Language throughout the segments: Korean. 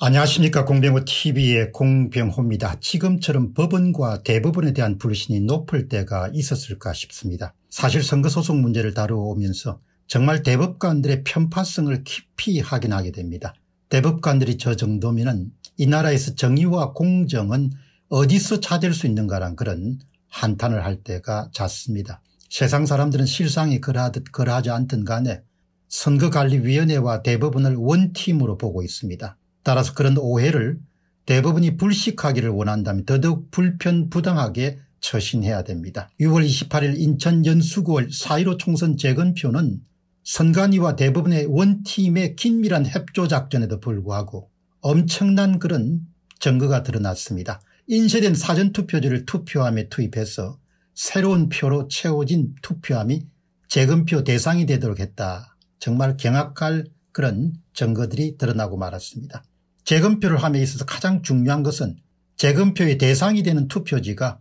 안녕하십니까 공병호TV의 공병호입니다. 지금처럼 법원과 대법원에 대한 불신이 높을 때가 있었을까 싶습니다. 사실 선거소송 문제를 다루면서 어오 정말 대법관들의 편파성을 깊이 확인하게 됩니다. 대법관들이 저 정도면 이 나라에서 정의와 공정은 어디서 찾을 수 있는가란 그런 한탄을 할 때가 잦습니다. 세상 사람들은 실상이 그러하듯 그러하지 않든 간에 선거관리위원회와 대법원을 원팀으로 보고 있습니다. 따라서 그런 오해를 대부분이 불식하기를 원한다면 더더욱 불편부당하게 처신해야 됩니다. 6월 28일 인천 연수구월 4.15 총선 재건표는 선관위와 대부분의 원팀의 긴밀한 협조작전에도 불구하고 엄청난 그런 증거가 드러났습니다. 인쇄된 사전투표지를 투표함에 투입해서 새로운 표로 채워진 투표함이 재검표 대상이 되도록 했다. 정말 경악할 그런 증거들이 드러나고 말았습니다. 재검표를 함에 있어서 가장 중요한 것은 재검표의 대상이 되는 투표지가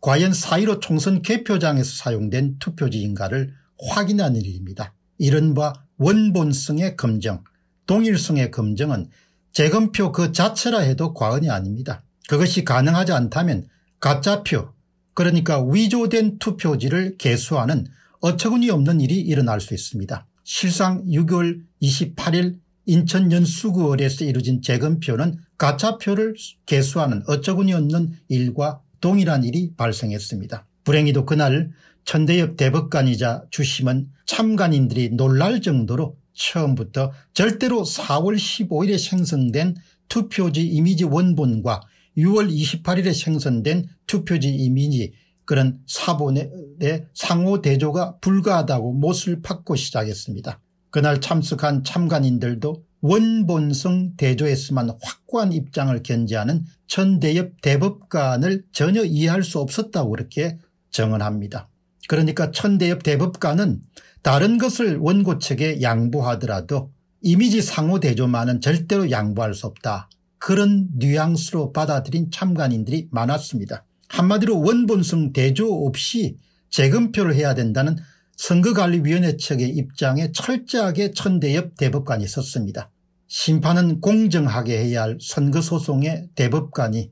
과연 4.15 총선 개표장에서 사용된 투표지인가를 확인하는 일입니다. 이른바 원본성의 검정, 동일성의 검정은 재검표 그 자체라 해도 과언이 아닙니다. 그것이 가능하지 않다면 가짜표 그러니까 위조된 투표지를 개수하는 어처구니없는 일이 일어날 수 있습니다. 실상 6월 28일 인천 연수구월에서 이루어진 재검표는 가짜표를 개수하는 어처구니 없는 일과 동일한 일이 발생했습니다. 불행히도 그날 천대엽 대법관이자 주심은 참관인들이 놀랄 정도로 처음부터 절대로 4월 15일에 생성된 투표지 이미지 원본과 6월 28일에 생성된 투표지 이미지 그런 사본의 상호 대조가 불가하다고 못을 박고 시작했습니다. 그날 참석한 참관인들도 원본성 대조에서만 확고한 입장을 견지하는 천대엽 대법관을 전혀 이해할 수 없었다고 그렇게 정언합니다. 그러니까 천대엽 대법관은 다른 것을 원고 측에 양보하더라도 이미지 상호 대조만은 절대로 양보할 수 없다. 그런 뉘앙스로 받아들인 참관인들이 많았습니다. 한마디로 원본성 대조 없이 재검표를 해야 된다는 선거관리위원회 측의 입장에 철저하게 천대엽 대법관이 섰습니다. 심판은 공정하게 해야 할 선거소송의 대법관이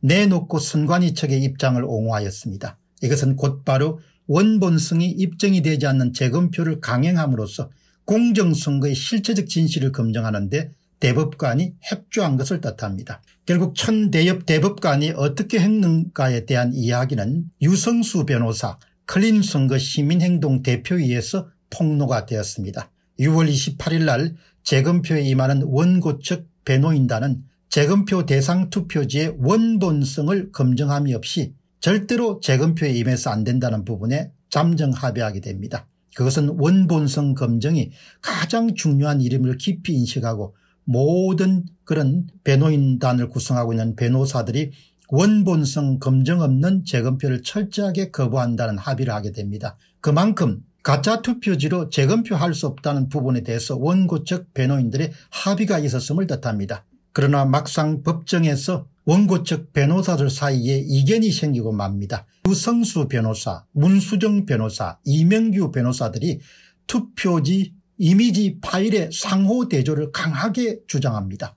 내놓고 선관위 측의 입장을 옹호하였습니다. 이것은 곧바로 원본성이 입증이 되지 않는 재검표를 강행함으로써 공정선거의 실체적 진실을 검증하는 데 대법관이 협조한 것을 뜻합니다. 결국 천대엽 대법관이 어떻게 했는가에 대한 이야기는 유성수 변호사 클린 선거 시민행동 대표위에서 폭로가 되었습니다. 6월 28일 날 재검표에 임하는 원고 측 배노인단은 재검표 대상 투표지의 원본성을 검증함이 없이 절대로 재검표에 임해서 안 된다는 부분에 잠정 합의하게 됩니다. 그것은 원본성 검증이 가장 중요한 이름을 깊이 인식하고 모든 그런 배노인단을 구성하고 있는 배노사들이 원본성 검증 없는 재검표를 철저하게 거부한다는 합의를 하게 됩니다. 그만큼 가짜 투표지로 재검표할 수 없다는 부분에 대해서 원고 측 변호인들의 합의가 있었음을 뜻합니다. 그러나 막상 법정에서 원고 측 변호사들 사이에 이견이 생기고 맙니다. 유성수 변호사, 문수정 변호사, 이명규 변호사들이 투표지 이미지 파일의 상호 대조를 강하게 주장합니다.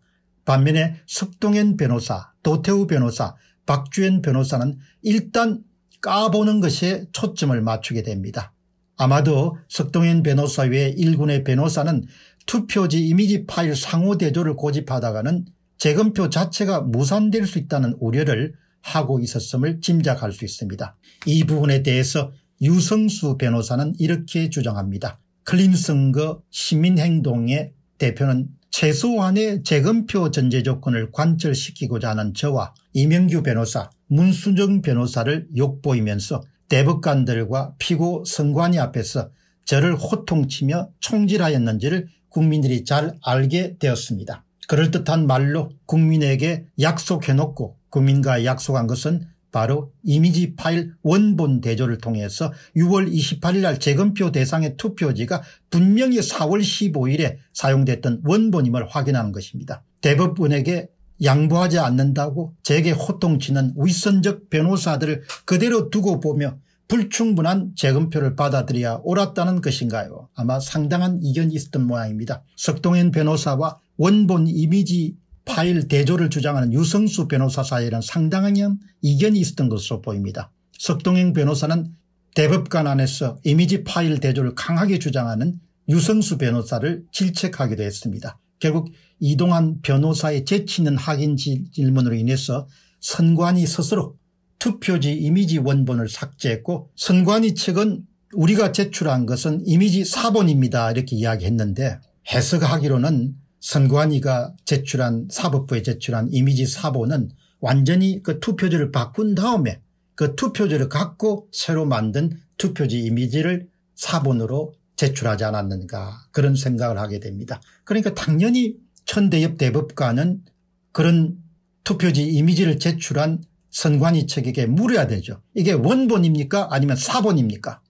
반면에 석동현 변호사, 도태우 변호사, 박주현 변호사는 일단 까보는 것에 초점을 맞추게 됩니다. 아마도 석동현 변호사 외1군의 변호사는 투표지 이미지 파일 상호 대조를 고집하다가는 재검표 자체가 무산될 수 있다는 우려를 하고 있었음을 짐작할 수 있습니다. 이 부분에 대해서 유성수 변호사는 이렇게 주장합니다. 클린 선거 시민행동의 대표는 최소한의 재검표 전제 조건을 관철시키고자 하는 저와 이명규 변호사, 문수정 변호사를 욕보이면서 대법관들과 피고 선관위 앞에서 저를 호통치며 총질하였는지를 국민들이 잘 알게 되었습니다. 그럴듯한 말로 국민에게 약속해놓고 국민과 약속한 것은 바로 이미지 파일 원본 대조를 통해서 6월 28일 날 재검표 대상의 투표지가 분명히 4월 15일에 사용됐던 원본임을 확인하는 것입니다. 대법원에게 양보하지 않는다고 제게 호통치는 위선적 변호사들을 그대로 두고 보며 불충분한 재검표를 받아들여야 옳았다는 것인가요 아마 상당한 이견이 있었던 모양입니다. 석동현 변호사와 원본 이미지 파일 대조를 주장하는 유성수 변호사 사이에는 상당한 이견이 있었던 것으로 보입니다. 석동행 변호사는 대법관 안에서 이미지 파일 대조를 강하게 주장하는 유성수 변호사를 질책하기도 했습니다. 결국 이동한 변호사의 재치 있는 확인 질문으로 인해서 선관위 스스로 투표지 이미지 원본을 삭제했고 선관위 측은 우리가 제출한 것은 이미지 사본입니다 이렇게 이야기했는데 해석하기로는 선관위가 제출한 사법부에 제출한 이미지 사본은 완전히 그 투표지를 바꾼 다음에 그 투표지를 갖고 새로 만든 투표지 이미지를 사본으로 제출하지 않았는가 그런 생각을 하게 됩니다. 그러니까 당연히 천대엽 대법관은 그런 투표지 이미지를 제출한 선관위 측에게 물어야 되죠. 이게 원본입니까 아니면 사본입니까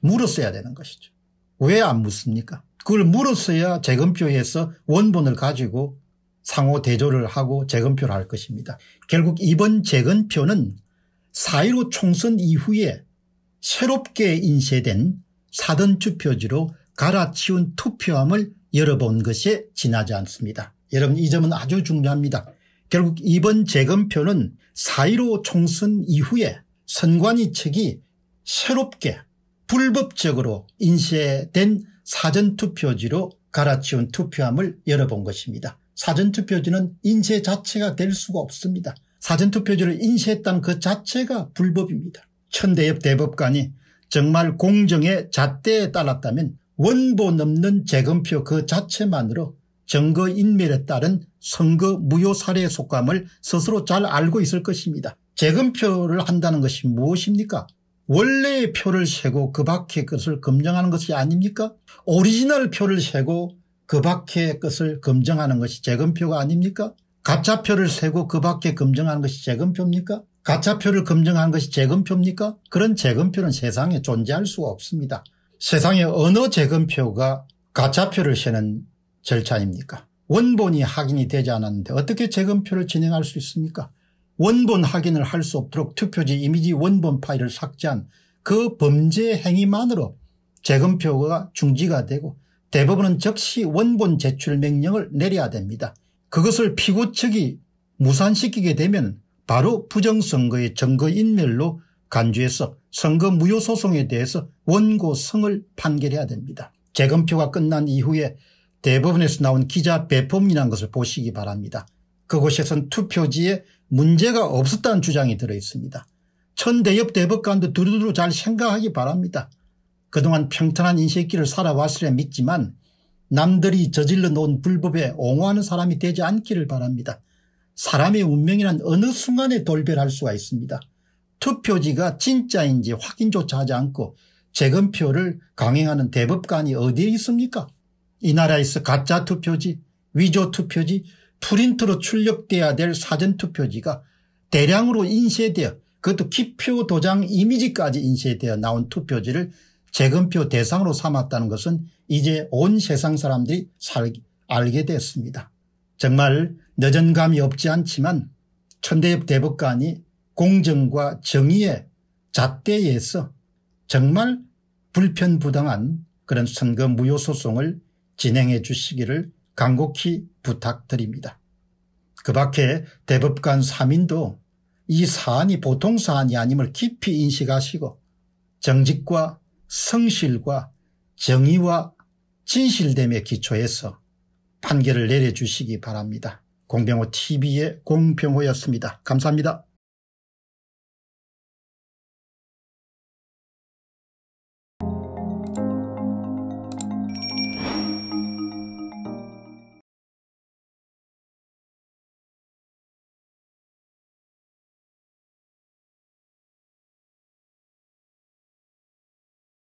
물었어야 되는 것이죠. 왜 안 묻습니까 그걸 물었어야 재검표에서 원본을 가지고 상호 대조를 하고 재검표를 할 것입니다. 결국 이번 재검표는 4.15 총선 이후에 새롭게 인쇄된 사전투표지로 갈아치운 투표함을 열어본 것이 지나지 않습니다. 여러분 이 점은 아주 중요합니다. 결국 이번 재검표는 4.15 총선 이후에 선관위 측이 새롭게 불법적으로 인쇄된 사전투표지로 갈아치운 투표함을 열어본 것입니다. 사전투표지는 인쇄 자체가 될 수가 없습니다. 사전투표지를 인쇄했다는 그 자체가 불법입니다. 천대엽 대법관이 정말 공정의 잣대에 따랐다면 원본 없는 재검표 그 자체만으로 증거인멸에 따른 선거 무효 사례의 속감을 스스로 잘 알고 있을 것입니다. 재검표를 한다는 것이 무엇입니까? 원래의 표를 세고 그 밖의 것을 검증하는 것이 아닙니까 오리지널 표를 세고 그 밖의 것을 검증하는 것이 재검표가 아닙니까 가짜표를 세고 그 밖에 검증하는 것이 재검표입니까 가짜표를 검증한 것이 재검표입니까 그런 재검표는 세상에 존재할 수가 없습니다 세상에 어느 재검표가 가짜표를 세는 절차입니까 원본이 확인이 되지 않았는데 어떻게 재검표를 진행할 수 있습니까 원본 확인을 할 수 없도록 투표지 이미지 원본 파일을 삭제한 그 범죄 행위만으로 재검표가 중지가 되고 대법원은 즉시 원본 제출 명령을 내려야 됩니다. 그것을 피고 측이 무산시키게 되면 바로 부정선거의 증거인멸로 간주해서 선거 무효 소송에 대해서 원고성을 판결해야 됩니다. 재검표가 끝난 이후에 대법원에서 나온 기자 배포문이라는 것을 보시기 바랍니다. 그곳에선 투표지에 문제가 없었다는 주장이 들어있습니다. 천대엽 대법관도 두루두루 잘 생각하기 바랍니다. 그동안 평탄한 인식의 길을 살아왔으려 믿지만 남들이 저질러 놓은 불법에 옹호하는 사람이 되지 않기를 바랍니다. 사람의 운명이란 어느 순간에 돌변할 수가 있습니다. 투표지가 진짜인지 확인조차 하지 않고 재검표를 강행하는 대법관이 어디에 있습니까? 이 나라에서 가짜 투표지, 위조 투표지, 프린트로 출력돼야 될 사전투표지가 대량으로 인쇄되어 그것도 기표 도장 이미지까지 인쇄되어 나온 투표지를 재검표 대상으로 삼았다는 것은 이제 온 세상 사람들이 살, 알게 됐습니다. 정말 늦은 감이 없지 않지만 천대엽 대법관이 공정과 정의의 잣대에서 정말 불편부당한 그런 선거 무효 소송을 진행해 주시기를 간곡히 부탁드립니다. 그 밖에 대법관 3인도 이 사안이 보통 사안이 아님을 깊이 인식하시고 정직과 성실과 정의와 진실됨에 기초해서 판결을 내려주시기 바랍니다. 공병호 TV의 공병호였습니다. 감사합니다.